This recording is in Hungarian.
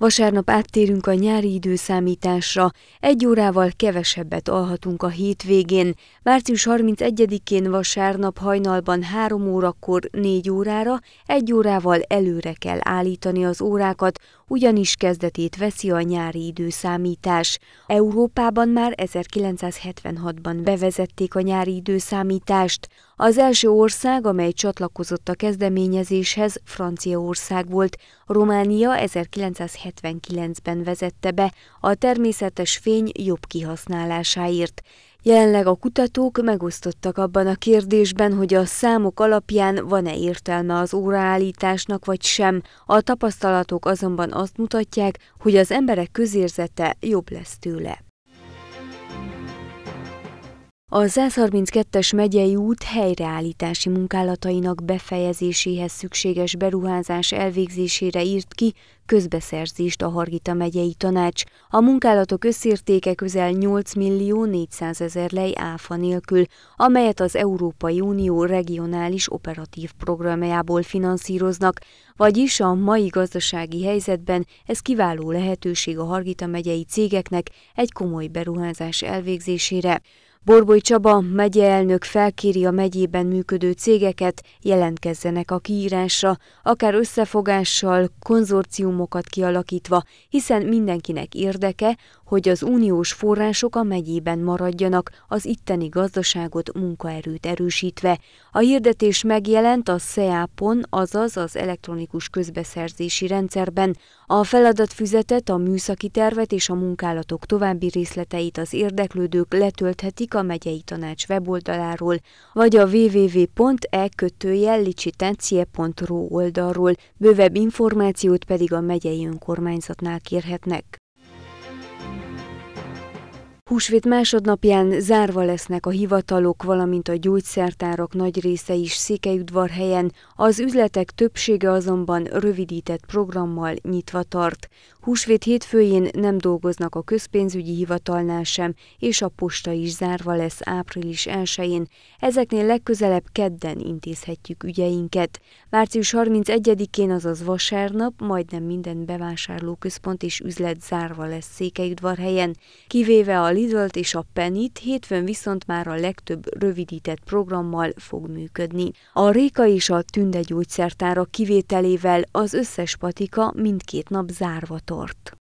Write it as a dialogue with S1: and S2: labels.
S1: Vasárnap áttérünk a nyári időszámításra, egy órával kevesebbet alhatunk a hétvégén. Március 31-én vasárnap hajnalban 3 órakor 4 órára egy órával előre kell állítani az órákat, ugyanis kezdetét veszi a nyári időszámítás. Európában már 1976-ban bevezették a nyári időszámítást. Az első ország, amely csatlakozott a kezdeményezéshez, Franciaország volt. Románia 1979-ben vezette be a természetes fény jobb kihasználásáért. Jelenleg a kutatók megosztottak abban a kérdésben, hogy a számok alapján van-e értelme az óraállításnak vagy sem. A tapasztalatok azonban azt mutatják, hogy az emberek közérzete jobb lesz tőle. A 132-es megyei út helyreállítási munkálatainak befejezéséhez szükséges beruházás elvégzésére írt ki közbeszerzést a Hargita megyei tanács. A munkálatok összértéke közel 8 millió 400 ezer lej áfa nélkül, amelyet az Európai Unió regionális operatív programjából finanszíroznak, vagyis a mai gazdasági helyzetben ez kiváló lehetőség a Hargita megyei cégeknek egy komoly beruházás elvégzésére. Borbói Csaba elnök felkéri a megyében működő cégeket, jelentkezzenek a kiírásra, akár összefogással, konzorciumokat kialakítva, hiszen mindenkinek érdeke, hogy az uniós források a megyében maradjanak, az itteni gazdaságot munkaerőt erősítve. A hirdetés megjelent a SEAPON, azaz az elektronikus közbeszerzési rendszerben. A feladatfüzetet, a műszaki tervet és a munkálatok további részleteit az érdeklődők letölthetik a megyei tanács weboldaláról, vagy a www.e-licitencie.ro oldalról, bővebb információt pedig a megyei önkormányzatnál kérhetnek. Húsvét másodnapján zárva lesznek a hivatalok, valamint a gyógyszertárak nagy része is Székelyudvarhelyen, az üzletek többsége azonban rövidített programmal nyitva tart. Húsvét hétfőjén nem dolgoznak a közpénzügyi hivatalnál sem, és a posta is zárva lesz április 1-én. Ezeknél legközelebb kedden intézhetjük ügyeinket. Március 31-én, azaz vasárnap, majdnem minden bevásárlóközpont és üzlet zárva lesz Székelyudvarhelyen, kivéve a lidl és a Penit, hétfőn viszont már a legtöbb rövidített programmal fog működni. A Réka és a Tünde gyógyszertára kivételével az összes patika mindkét nap zárva tart. tort.